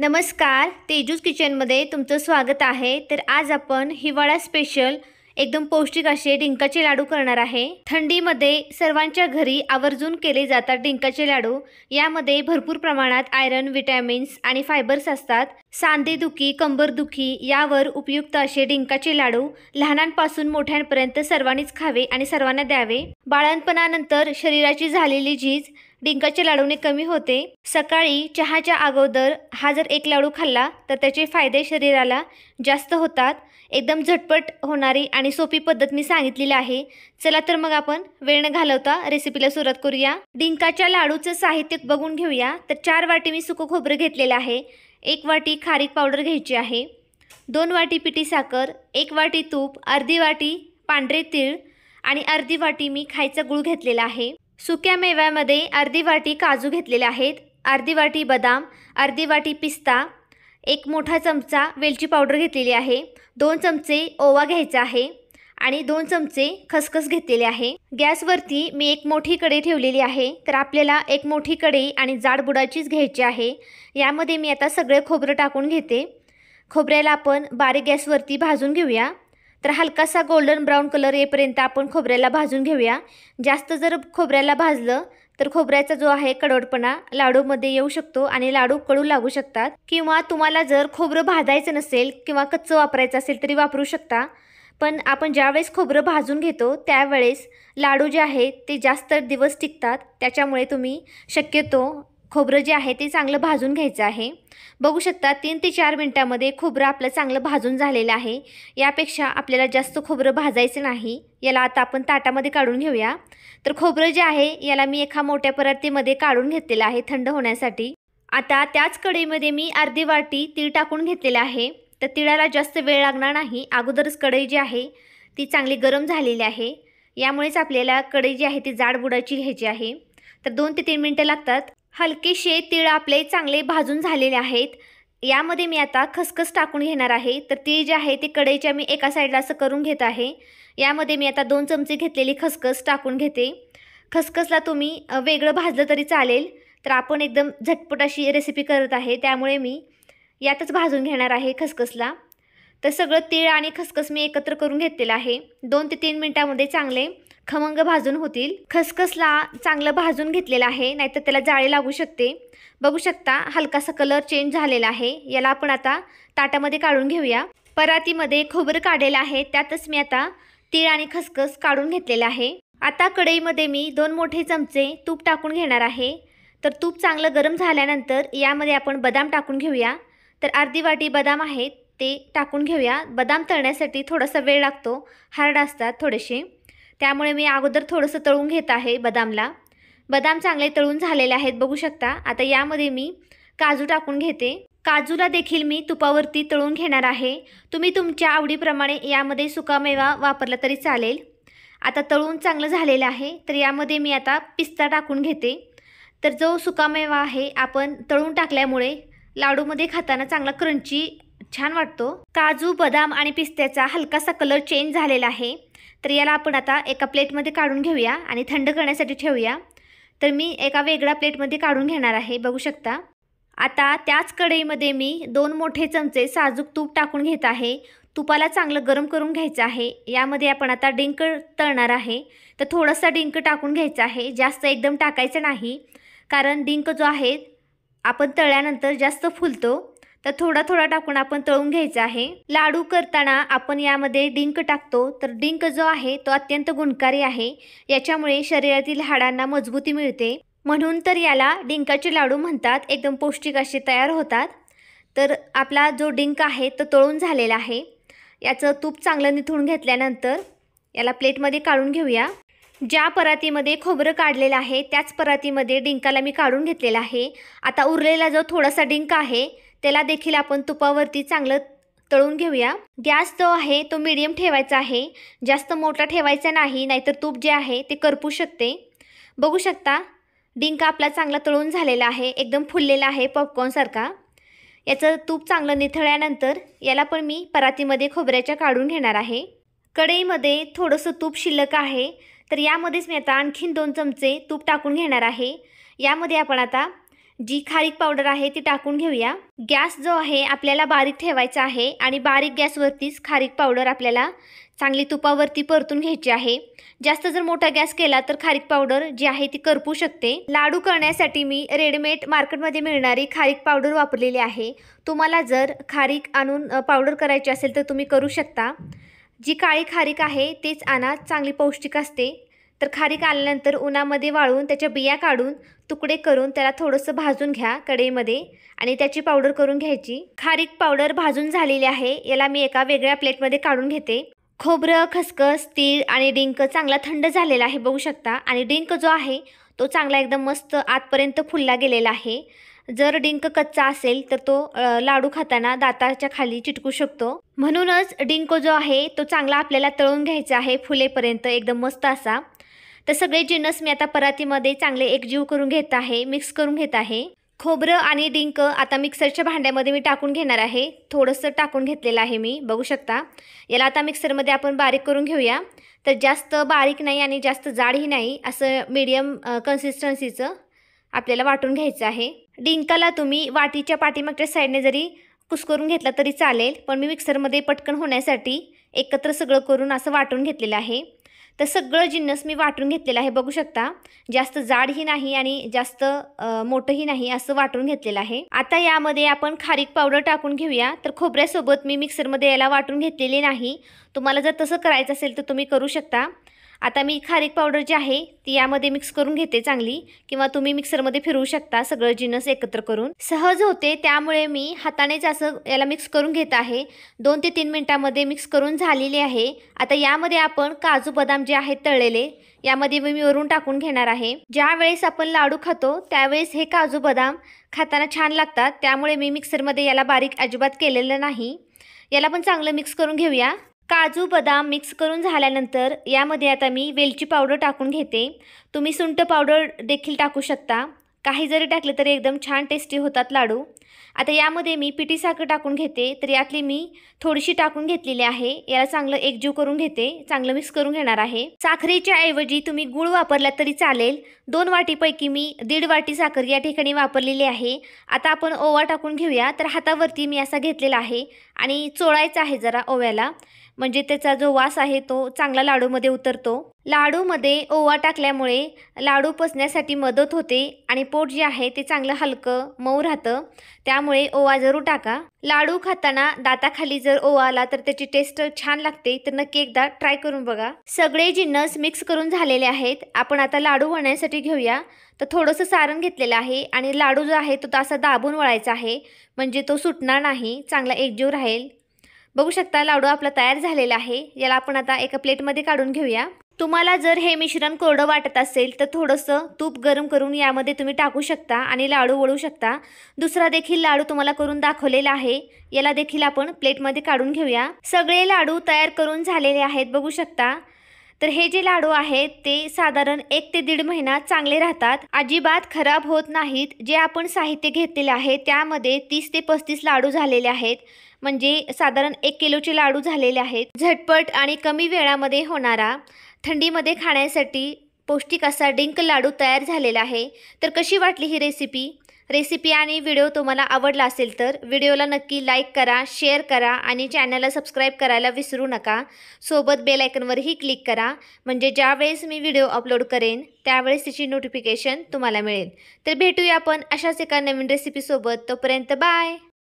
नमस्कार तेजूस किचनमध्ये तुमचं स्वागत आहे तर आज आपण हिवाळा स्पेशल एकदम पौष्टिक असे डिंकाचे लाडू करणार आहे थंडीमध्ये सर्वांच्या घरी आवर्जून केले जातात डिंकाचे लाडू यामध्ये भरपूर प्रमाणात आयरन विटॅमिन्स आणि फायबर्स असतात सांधेदुखी कंबरदुखी यावर उपयुक्त असे डिंकाचे लाडू लहानांपासून मोठ्यांपर्यंत सर्वांनीच खावे आणि सर्वांना द्यावे बाळणपणानंतर शरीराची झालेली झीज डिंकाचे लाडूने कमी होते सकाळी चहाच्या अगोदर हा जर एक लाडू खाल्ला तर त्याचे फायदे शरीराला जास्त होतात एकदम झटपट होणारी आणि सोपी पद्धत मी सांगितलेली आहे चला तर मग आपण वेळ न घालवता रेसिपीला सुरुवात करूया डिंकाच्या लाडूचं साहित्य बघून घेऊया तर चार वाटी मी सुकं खोबरं घेतलेलं आहे एक वाटी खारीक पावडर घ्यायची आहे दोन वाटी पिठी साखर एक वाटी तूप अर्धी वाटी पांढरे तीळ आणि अर्धी वाटी मी खायचा गुळ घेतलेला आहे सुक्या मेव्यामध्ये अर्धी वाटी काजू घेतलेले आहेत अर्धी वाटी बदाम अर्धी वाटी पिस्ता एक मोठा चमचा वेलची पावडर घेतलेली आहे दोन चमचे ओवा घ्यायचा आहे आणि दोन चमचे खसखस घेतलेले आहे गॅसवरती मी एक मोठी कढई ठेवलेली आहे तर आपल्याला एक मोठी कढई आणि जाड बुडाचीच घ्यायची आहे यामध्ये मी आता सगळे खोबरं टाकून घेते खोबऱ्याला आपण बारीक गॅसवरती भाजून घेऊया तर हलकासा गोल्डन ब्राऊन कलर येपर्यंत आपण खोबऱ्याला भाजून घेऊया जास्त जर खोबऱ्याला भाजलं तर खोबऱ्याचा जो आहे कडवटपणा लाडूमध्ये येऊ शकतो आणि लाडू कडू लागू शकतात किंवा तुम्हाला जर खोबरं भाजायचं नसेल किंवा कच्चं वापरायचं असेल तरी वापरू शकता पण आपण ज्यावेळेस खोबरं भाजून घेतो त्यावेळेस लाडू जे आहे ते जास्त दिवस टिकतात त्याच्यामुळे तुम्ही शक्यतो खोबरं जे आहे ते चांगलं भाजून घ्यायचं आहे बघू शकता तीन ते चार मिनटामध्ये खोबरं आपलं चांगलं भाजून झालेलं आहे यापेक्षा आपल्याला जास्त खोबरं भाजायचं नाही याला आता आपण ताटामध्ये काढून घेऊया तर खोबरं जे आहे याला मी एका मोठ्या परातीमध्ये काढून घेतलेलं आहे थंड होण्यासाठी आता त्याच कढईमध्ये मी अर्धी वाटी तीळ टाकून घेतलेलं आहे तर तिळाला जास्त वेळ लागणार नाही अगोदरच कढई जी आहे ती चांगली गरम झालेली आहे यामुळेच आपल्याला कढई जी आहे ती जाड बुडाची घ्यायची आहे तर दोन ते तीन मिनटं लागतात हलकेशे तिळ आपले चांगले भाजून झालेले आहेत यामध्ये मी आता खसखस टाकून घेणार आहे तर ती जे आहे ते कढईच्या मी एका साईडला असं करून घेत आहे यामध्ये मी आता दोन चमचे घेतलेली खसखस टाकून घेते खसखसला तुम्ही वेगळं भाजलं तरी चालेल तर आपण एकदम झटपट अशी रेसिपी करत आहे त्यामुळे मी यातच भाजून घेणार आहे खसखसला तर सगळं तीळ आणि खसखस मी एकत्र करून घेतलेलं आहे दोन ते तीन मिनटामध्ये चांगले खमंग भाजून होतील खसखसला चांगलं भाजून घेतलेलं आहे नाहीतर त्याला जाळे लागू शकते बघू शकता हलकासा कलर चेंज झालेला आहे याला आपण आता ताटामध्ये काढून घेऊया परातीमध्ये खोबरं काढलेलं आहे त्यातच मी आता तीळ आणि खसखस काढून घेतलेलं आहे आता कढईमध्ये मी दोन मोठे चमचे तूप टाकून घेणार आहे तर तूप चांगलं गरम झाल्यानंतर यामध्ये आपण बदाम टाकून घेऊया तर अर्धी वाटी बदाम आहेत ते टाकून घेऊया बदाम तळण्यासाठी थोडासा वेळ लागतो हार्ड असतात थोडेसे त्यामुळे मी अगोदर थोडंसं तळून घेत आहे बदामला बदाम चांगले तळून झालेले आहेत बघू शकता आता यामध्ये मी काजू टाकून घेते काजूला देखील मी तुपावरती तळून घेणार आहे तुम्ही तुमच्या आवडीप्रमाणे यामध्ये सुकामेवा वापरला तरी चालेल आता तळून चांगलं झालेलं आहे तर यामध्ये मी आता पिस्ता टाकून घेते तर जो सुकामेवा आहे आपण तळून टाकल्यामुळे लाडूमध्ये खाताना चांगला क्रंची छान वाटतो काजू बदाम आणि पिस्त्याचा हलकासा कलर चेंज झालेला आहे तर याला आपण आता एका प्लेटमध्ये काढून घेऊया आणि थंड करण्यासाठी ठेवूया तर मी एका वेगळ्या प्लेटमध्ये काढून घेणार आहे बघू शकता आता त्याच कढईमध्ये मी दोन मोठे चमचे साजूक तूप टाकून घेत आहे तुपाला चांगलं गरम करून घ्यायचं आहे यामध्ये आपण आता डिंक तळणार आहे तर थोडंसं डिंक टाकून घ्यायचं आहे जास्त एकदम टाकायचं नाही कारण डिंक जो आहे आपण तळल्यानंतर जास्त फुलतो तर थोडा थोडा टाकून आपण तळून घ्यायचा आहे लाडू करताना आपण यामध्ये डिंक टाकतो तर डिंक जो आहे तो अत्यंत गुणकारी आहे याच्यामुळे शरीरातील हाडांना मजबूती मिळते म्हणून तर याला डिंकाचे लाडू म्हणतात एकदम पौष्टिक असे तयार होतात तर आपला जो डिंक आहे तो तळून झालेला आहे याचं तूप चांगलं निथळून घेतल्यानंतर याला प्लेटमध्ये काढून घेऊया ज्या परातीमध्ये खोबरं काढलेलं आहे त्याच परातीमध्ये डिंकाला मी काढून घेतलेला आहे आता उरलेला जो थोडासा डिंक आहे त्याला देखील आपण तुपावरती चांगलं तळून घेऊया गॅस जो आहे तो मीडियम ठेवायचा आहे जास्त मोठा ठेवायचा नाही नाहीतर तूप जे आहे ते करपू शकते बघू शकता डिंक आपला चांगला तळून झालेला आहे एकदम फुललेला आहे पॉपकॉर्नसारखा याचं तूप चांगलं निथळल्यानंतर याला पण मी परातीमध्ये खोबऱ्याच्या काढून घेणार आहे कढईमध्ये थोडंसं तूप शिल्लक आहे तर यामध्येच मी आता आणखीन दोन चमचे तूप टाकून घेणार आहे यामध्ये आपण आता जी खारीक पावडर आहे ती टाकून घेऊया गॅस जो आहे आपल्याला बारीक ठेवायचा आहे आणि बारीक गॅसवरतीच खारीक पावडर आपल्याला चांगली तुपावरती परतून घ्यायची आहे जास्त जर मोठा गॅस केला तर खारीक पावडर जी आहे ती करपू शकते लाडू करण्यासाठी मी रेडीमेड मार्केटमध्ये मिळणारी खारीक पावडर वापरलेली आहे तुम्हाला जर खारीक आणून पावडर करायची असेल तर तुम्ही करू शकता जी काळी खारीक आहे तेच आणा चांगली पौष्टिक असते तर खारीक आल्यानंतर उन्हामध्ये वाळून त्याच्या बिया काढून तुकडे करून त्याला थोडंसं भाजून घ्या कढईमध्ये आणि त्याची पावडर करून घ्यायची खारीक पावडर भाजून झालेली आहे याला मी एका वेगळ्या प्लेटमध्ये काढून घेते खोबरं खसखस तीळ आणि डिंक चांगला थंड झालेला आहे बघू शकता आणि डिंक जो आहे तो चांगला एकदम मस्त आतपर्यंत फुलला गेलेला आहे जर डिंक कच्चा असेल तर तो लाडू खाताना दाताच्या खाली चिटकू शकतो म्हणूनच डिंक जो आहे तो चांगला आपल्याला तळून घ्यायचा आहे फुलेपर्यंत एकदम मस्त असा तर सगळे जिनस मी आता परातीमध्ये चांगले एकजीव करून घेत आहे मिक्स करून घेत आहे खोबरं आणि डिंक आता मिक्सरच्या भांड्यामध्ये मी टाकून घेणार आहे थोडंसं टाकून घेतलेलं आहे मी बघू शकता याला आता मिक्सरमध्ये आपण बारीक करून घेऊया तर जास्त बारीक नाही आणि जास्त जाडही नाही असं मीडियम कन्सिस्टन्सीचं आपल्याला वाटून घ्यायचं आहे डिंकाला तुम्ही वाटीच्या पाठीमागच्या साईडने जरी कुसकरून घेतला तरी चालेल पण मी मिक्सरमध्ये पटकन होण्यासाठी एकत्र सगळं करून असं वाटून घेतलेलं आहे तर सगळं जिन्नस मी वाटून घेतलेलं आहे बघू शकता जास्त जाडही नाही आणि जास्त मोठंही नाही असं वाटून घेतलेलं आहे आता यामध्ये आपण खारीक पावडर टाकून घेऊया तर खोबऱ्यासोबत मी मिक्सरमध्ये याला वाटून घेतलेले नाही तुम्हाला जर तसं करायचं असेल तर तुम्ही करू शकता आता मी खारीक पावडर जी आहे ती यामध्ये मिक्स करून घेते चांगली किंवा तुम्ही मिक्सरमध्ये फिरवू शकता सगळं जिनस एकत्र करून सहज होते त्यामुळे मी हातानेच असं याला मिक्स करून घेत आहे दोन ते तीन मिनटामध्ये मिक्स करून झालेली आहे आता यामध्ये आपण काजू बदाम जे आहेत तळलेले यामध्ये मी वरून टाकून घेणार आहे ज्या वेळेस आपण लाडू खातो त्यावेळेस हे काजू बदाम खाताना छान लागतात त्यामुळे मी मिक्सरमध्ये याला बारीक अजिबात केलेलं नाही याला पण चांगलं मिक्स करून घेऊया काजू बदाम मिक्स करून झाल्यानंतर यामध्ये आता मी वेलची पावडर टाकून घेते तुम्ही सुंट पावडर देखील टाकू शकता काही जरी टाकले तरी एकदम छान टेस्टी होतात लाडू आता यामध्ये मी पिठी साखर टाकून घेते तर यातली मी थोडीशी टाकून घेतलेली आहे याला चांगलं एकजीव करून घेते चांगलं मिक्स करून घेणार आहे साखरेच्या ऐवजी तुम्ही गूळ वापरला तरी चालेल दोन वाटीपैकी मी दीड वाटी साखर या ठिकाणी वापरलेली आहे आता आपण ओवा टाकून घेऊया तर हातावरती मी असा घेतलेला आहे आणि चोळायचा आहे जरा ओव्याला म्हणजे त्याचा जो वास आहे तो चांगला लाडूमध्ये उतरतो लाडूमध्ये ओवा टाकल्यामुळे लाडू पचण्यासाठी मदत होते आणि पोट जे आहे ते चांगलं हलकं मऊ राहतं त्यामुळे ओवा जरूर टाका लाडू खाताना दाताखाली जर ओवा आला तर त्याची टेस्ट छान लागते तर नक्की एकदा ट्राय करून बघा सगळे जिन्नस मिक्स करून झालेले आहेत आपण आता लाडू वळण्यासाठी घेऊया तर थोडंसं सारण घेतलेलं आहे आणि लाडू जो आहे तो तसा दाबून वळायचा आहे म्हणजे तो सुटणार नाही चांगला एकजीव राहील बघू शकता लाडू आपला तयार झालेला आहे याला आपण आता एका प्लेटमध्ये काढून घेऊया तुम्हाला जर हे मिश्रण कोरडं वाटत असेल तर थोडंसं तूप गरम करून यामध्ये तुम्ही टाकू शकता आणि लाडू वळू शकता दुसरा देखील लाडू तुम्हाला करून दाखवलेला आहे याला देखील आपण प्लेटमध्ये काढून घेऊया सगळे लाडू तयार करून झालेले आहेत बघू शकता तर हे जे लाडू आहेत ते साधारण एक ते दीड महिना चांगले राहतात अजिबात खराब होत नाहीत जे आपण साहित्य घेतलेले आहे त्यामध्ये तीस ते पस्तीस लाडू झालेले आहेत म्हणजे साधारण एक किलोचे लाडू झालेले आहेत झटपट आणि कमी वेळामध्ये होणारा थंडीमध्ये खाण्यासाठी पौष्टिक असा डिंक लाडू तयार झालेला आहे तर कशी वाटली ही रेसिपी रेसिपी आणि व्हिडिओ तुम्हाला आवडला असेल तर व्हिडिओला नक्की लाईक करा शेअर करा आणि चॅनलला सबस्क्राईब करायला विसरू नका सोबत बेलायकनवरही क्लिक करा म्हणजे ज्यावेळेस मी व्हिडिओ अपलोड करेन त्यावेळेस तिची नोटिफिकेशन तुम्हाला मिळेल तर भेटूया आपण अशाच एका नवीन रेसिपीसोबत तोपर्यंत बाय